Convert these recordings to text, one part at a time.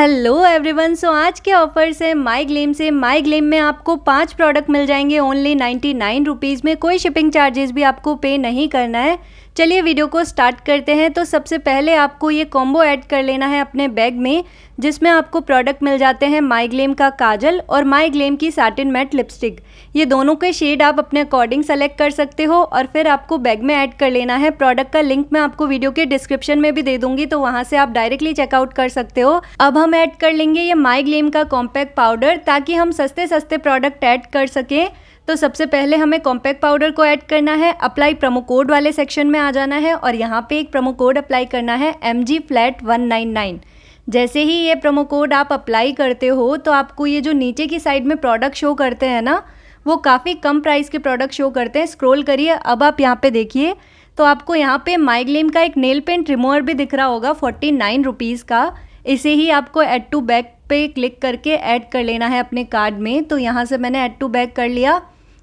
hello everyone so आज के offers है माई ग्लेम से माई ग्लेम में आपको पांच प्रोडक्ट मिल जाएंगे ओनली नाइन्टी नाइन रुपीज़ में कोई शिपिंग चार्जेस भी आपको पे नहीं करना है चलिए वीडियो को स्टार्ट करते हैं तो सबसे पहले आपको ये कॉम्बो ऐड कर लेना है अपने बैग में जिसमें आपको प्रोडक्ट मिल जाते हैं माई ग्लेम का काजल और माई ग्लेम की सैटिन मैट लिपस्टिक ये दोनों के शेड आप अपने अकॉर्डिंग सेलेक्ट कर सकते हो और फिर आपको बैग में ऐड कर लेना है प्रोडक्ट का लिंक मैं आपको वीडियो के डिस्क्रिप्शन में भी दे दूंगी तो वहाँ से आप डायरेक्टली चेकआउट कर सकते हो अब हम ऐड कर लेंगे ये माई ग्लेम का कॉम्पैक्ट पाउडर ताकि हम सस्ते सस्ते प्रोडक्ट ऐड कर सकें तो सबसे पहले हमें कॉम्पैक्ट पाउडर को ऐड करना है अप्लाई प्रमो कोड वाले सेक्शन में आ जाना है और यहाँ पे एक प्रोमो कोड अप्लाई करना है M G flat one nine nine जैसे ही ये प्रोमो कोड आप अप्लाई करते हो तो आपको ये जो नीचे की साइड में प्रोडक्ट शो करते हैं ना वो काफ़ी कम प्राइस के प्रोडक्ट शो करते हैं स्क्रोल करिए अब आप यहाँ पे देखिए तो आपको यहाँ पे माइग्लेम का एक नेल पेंट रिमूवर भी दिख रहा होगा फोर्टी नाइन रुपीज़ का इसे ही आपको एड टू बैक पे क्लिक करके ऐड कर लेना है अपने कार्ड में तो यहाँ से मैंने ऐड टू बैक कर लिया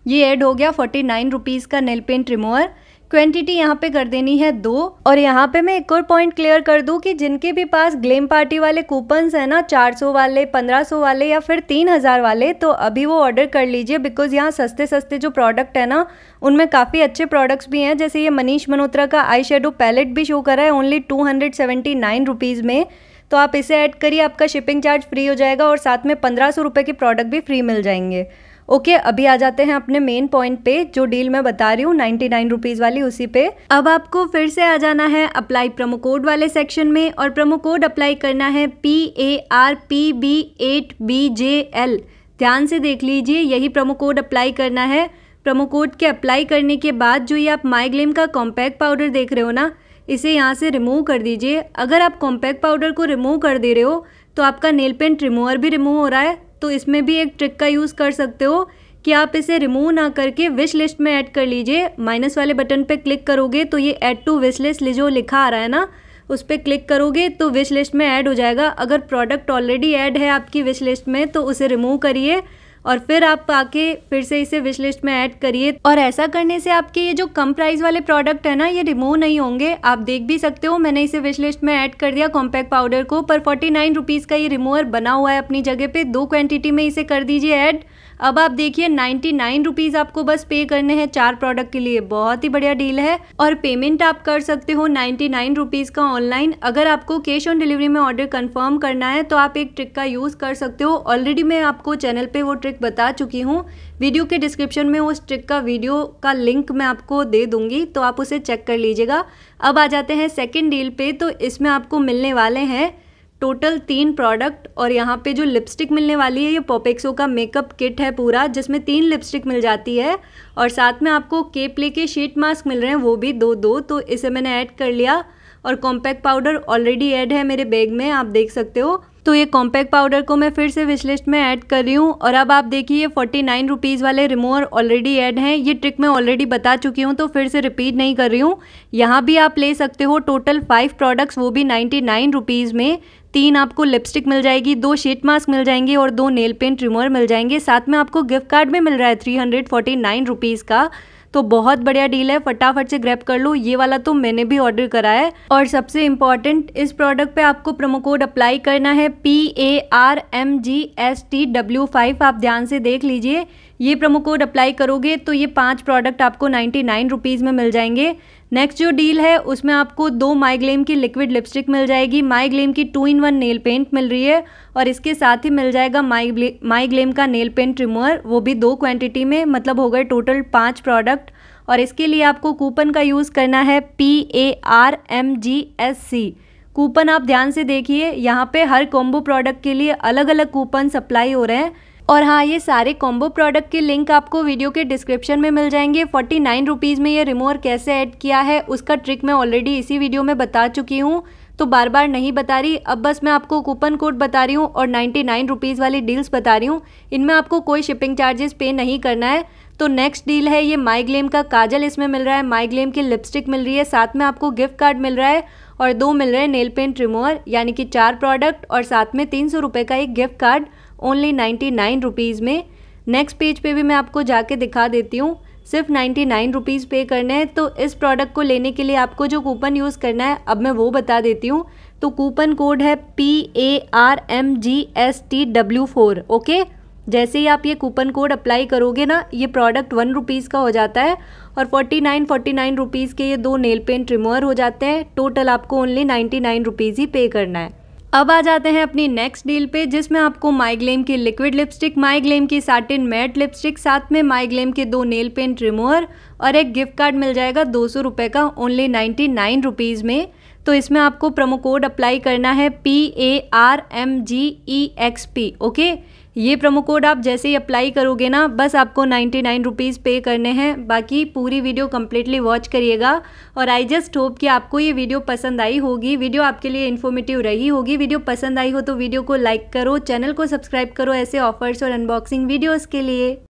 ये ऐड हो गया फोर्टी नाइन रुपीज़ का नेल पेंट रिमूवर क्वांटिटी यहाँ पे कर देनी है दो और यहाँ पे मैं एक और पॉइंट क्लियर कर दूँ कि जिनके भी पास ग्लेम पार्टी वाले कूपन्स हैं ना 400 वाले 1500 वाले या फिर 3000 वाले तो अभी वो ऑर्डर कर लीजिए बिकॉज यहाँ सस्ते सस्ते जो प्रोडक्ट है ना उनमें काफ़ी अच्छे प्रोडक्ट्स भी हैं जैसे ये मनीष मनोत्रा का आई शेडो पैलेट भी शो करा है ओनली टू हंड्रेड में तो आप इसे ऐड करिए आपका शिपिंग चार्ज फ्री हो जाएगा और साथ में पंद्रह सौ के प्रोडक्ट भी फ्री मिल जाएंगे ओके अभी आ जाते हैं अपने मेन पॉइंट पे जो डील मैं बता रही हूँ नाइन्टी नाइन रुपीज़ वाली उसी पे अब आपको फिर से आ जाना है अप्लाई प्रोमो कोड वाले सेक्शन में और प्रोमो कोड अप्लाई करना है P A R P B eight B J L ध्यान से देख लीजिए यही प्रोमो कोड अप्लाई करना है प्रोमो कोड के अप्लाई करने के बाद जो ये आप माइग्लेम का कॉम्पैक्ट पाउडर देख रहे हो ना इसे यहाँ से रिमूव कर दीजिए अगर आप कॉम्पैक्ट पाउडर को रिमूव कर दे रहे हो तो आपका नेल पेंट रिमूवर भी रिमूव हो रहा है तो इसमें भी एक ट्रिक का यूज़ कर सकते हो कि आप इसे रिमूव ना करके विश लिस्ट में ऐड कर लीजिए माइनस वाले बटन पे क्लिक करोगे तो ये ऐड टू विश लिस्ट जो लिखा आ रहा है ना उस पर क्लिक करोगे तो विश लिस्ट में ऐड हो जाएगा अगर प्रोडक्ट ऑलरेडी ऐड है आपकी विश लिस्ट में तो उसे रिमूव करिए और फिर आप आके फिर से इसे विश लिस्ट में ऐड करिए और ऐसा करने से आपके ये जो कम प्राइस वाले प्रोडक्ट है ना ये रिमूव नहीं होंगे आप देख भी सकते हो मैंने इसे विश लिस्ट में ऐड कर दिया कॉम्पैक्ट पाउडर को पर फोर्टी नाइन रुपीज़ का ये रिमूवर बना हुआ है अपनी जगह पे दो क्वांटिटी में इसे कर दीजिए ऐड अब आप देखिए नाइन्टी नाइन रुपीज़ आपको बस पे करने हैं चार प्रोडक्ट के लिए बहुत ही बढ़िया डील है और पेमेंट आप कर सकते हो नाइन्टी नाइन रुपीज़ का ऑनलाइन अगर आपको कैश ऑन डिलीवरी में ऑर्डर कन्फर्म करना है तो आप एक ट्रिक का यूज़ कर सकते हो ऑलरेडी मैं आपको चैनल पर वो ट्रिक ट्रिक बता चुकी हूँ वीडियो के डिस्क्रिप्शन में उस ट्रिक का वीडियो का लिंक मैं आपको दे दूंगी तो आप उसे चेक कर लीजिएगा अब आ जाते हैं सेकेंड डील पे तो इसमें आपको मिलने वाले हैं टोटल तीन प्रोडक्ट और यहाँ पे जो लिपस्टिक मिलने वाली है ये पोपेक्सो का मेकअप किट है पूरा जिसमें तीन लिपस्टिक मिल जाती है और साथ में आपको केप प्ले के शीट मास्क मिल रहे हैं वो भी दो दो तो इसे मैंने ऐड कर लिया और कॉम्पैक्ट पाउडर ऑलरेडी ऐड है मेरे बैग में आप देख सकते हो तो ये कॉम्पैक्ट पाउडर को मैं फिर से विश लिस्ट में ऐड कर रही हूँ और अब आप देखिए ये फोर्टी नाइन रुपीज़ वाले रिमूवर ऑलरेडी ऐड हैं ये ट्रिक मैं ऑलरेडी बता चुकी हूँ तो फिर से रिपीट नहीं कर रही हूँ यहाँ भी आप ले सकते हो टोटल फाइव प्रोडक्ट्स वो भी नाइन्टी नाइन रुपीज़ में तीन आपको लिपस्टिक मिल जाएगी दो शीट मास्क मिल जाएंगे और दो नेल पेंट रिमूवर मिल जाएंगे साथ में आपको गिफ्ट कार्ड भी मिल रहा है three hundred forty nine rupees का तो बहुत बढ़िया डील है फटाफट से ग्रैप कर लो ये वाला तो मैंने भी ऑर्डर करा है और सबसे इम्पॉर्टेंट इस प्रोडक्ट पे आपको प्रोमो कोड अप्लाई करना है P A R M G S T W five आप ध्यान से देख लीजिए ये प्रोमो कोड अप्लाई करोगे तो ये पाँच प्रोडक्ट आपको नाइन्टी नाइन रुपीज़ में मिल जाएंगे नेक्स्ट जो डील है उसमें आपको दो माइग्लेम की लिक्विड लिपस्टिक मिल जाएगी माइग्लेम की two in one nail paint मिल रही है और इसके साथ ही मिल जाएगा माइग्लेम का नेल पेंट रिमूवर वो भी दो क्वांटिटी में मतलब हो गए टोटल पाँच प्रोडक्ट और इसके लिए आपको कूपन का यूज़ करना है P A R M G S C coupon आप ध्यान से देखिए यहाँ पर हर कॉम्बो प्रोडक्ट के लिए अलग अलग कूपन सप्लाई हो रहे हैं और हाँ ये सारे कॉम्बो प्रोडक्ट के लिंक आपको वीडियो के डिस्क्रिप्शन में मिल जाएंगे फोर्टी नाइन रुपीज़ में ये रिमूवर कैसे ऐड किया है उसका ट्रिक मैं ऑलरेडी इसी वीडियो में बता चुकी हूँ तो बार बार नहीं बता रही अब बस मैं आपको कूपन कोड बता रही हूँ और नाइन्टी नाइन रुपीज़ वाली डील्स बता रही हूँ इनमें आपको कोई शिपिंग चार्जेस पे नहीं करना है तो नेक्स्ट डील है ये माइग्लेम का काजल इसमें मिल रहा है माइग्लेम की लिपस्टिक मिल रही है साथ में आपको गिफ्ट कार्ड मिल रहा है और दो मिल रहे हैं नेल पेंट रिमूवर यानी कि चार प्रोडक्ट और साथ में तीन सौ रुपये का एक gift card only ninety nine rupees में नेक्स्ट पेज पे भी मैं आपको जाके दिखा देती हूँ सिर्फ नाइन्टी नाइन रुपीज़ पे करने हैं तो इस प्रोडक्ट को लेने के लिए आपको जो कूपन यूज़ करना है अब मैं वो बता देती हूँ तो कूपन कोड है P A R M G S T W four okay जैसे ही आप ये कूपन कोड अप्लाई करोगे ना ये प्रोडक्ट वन रुपीज़ का हो जाता है और forty nine forty nine rupees के ये दो नेल पेंट रिमूवर हो जाते हैं टोटल आपको ओनली नाइन्टी नाइन रुपीज़ ही पे करना है अब आ जाते हैं अपनी नेक्स्ट डील पे जिसमें आपको माइग्लेम की लिक्विड लिपस्टिक माइग्लेम की साटिन मैट लिपस्टिक साथ में माइग्लेम के दो नेल पेंट रिमूवर और एक गिफ्ट कार्ड मिल जाएगा दो सौ रुपये का ओनली नाइन्टी नाइन रुपीज़ में तो इसमें आपको प्रोमो कोड अप्लाई करना है P A R M G E X P okay ये प्रोमो कोड आप जैसे ही अप्लाई करोगे ना बस आपको नाइन्टी नाइन रुपीज़ पे करने हैं बाकी पूरी वीडियो कम्प्लीटली वॉच करिएगा और आई जस्ट होप कि आपको ये वीडियो पसंद आई होगी वीडियो आपके लिए इन्फॉर्मेटिव रही होगी वीडियो पसंद आई हो तो वीडियो को लाइक करो चैनल को सब्सक्राइब करो ऐसे ऑफर्स और अनबॉक्सिंग वीडियोज़ के लिए